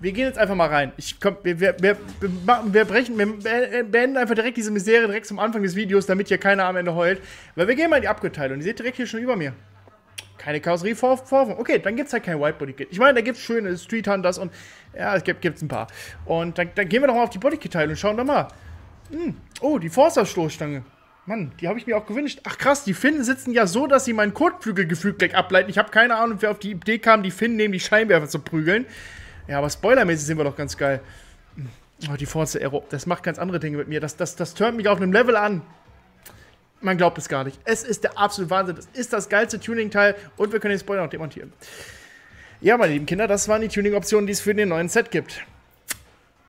Wir gehen jetzt einfach mal rein. Ich komm, wir, wir, wir, wir, wir brechen, wir beenden einfach direkt diese Misere direkt zum Anfang des Videos, damit hier keiner am Ende heult. Weil wir gehen mal in die Abgeteilung. Ihr seht direkt hier schon über mir. Keine Karosserie vor, vor. Okay, dann gibt es halt kein White Body Kit. Ich meine, da gibt es schöne Street Hunters und ja, es gibt, gibt's ein paar. Und dann, dann gehen wir doch mal auf die Body Kit Teilung und schauen doch mal. Hm. Oh, die Forster Stoßstange. Mann, die habe ich mir auch gewünscht. Ach krass, die Finnen sitzen ja so, dass sie meinen Kotflügelgefühl gleich ableiten. Ich habe keine Ahnung, wer auf die Idee kam, die Finnen neben die Scheinwerfer zu prügeln. Ja, aber spoilermäßig sind wir doch ganz geil. Oh, die Forza Aero, das macht ganz andere Dinge mit mir. Das, das, das turnt mich auf einem Level an. Man glaubt es gar nicht. Es ist der absolute Wahnsinn. Das ist das geilste Tuning-Teil und wir können den Spoiler noch demontieren. Ja, meine lieben Kinder, das waren die Tuning-Optionen, die es für den neuen Set gibt.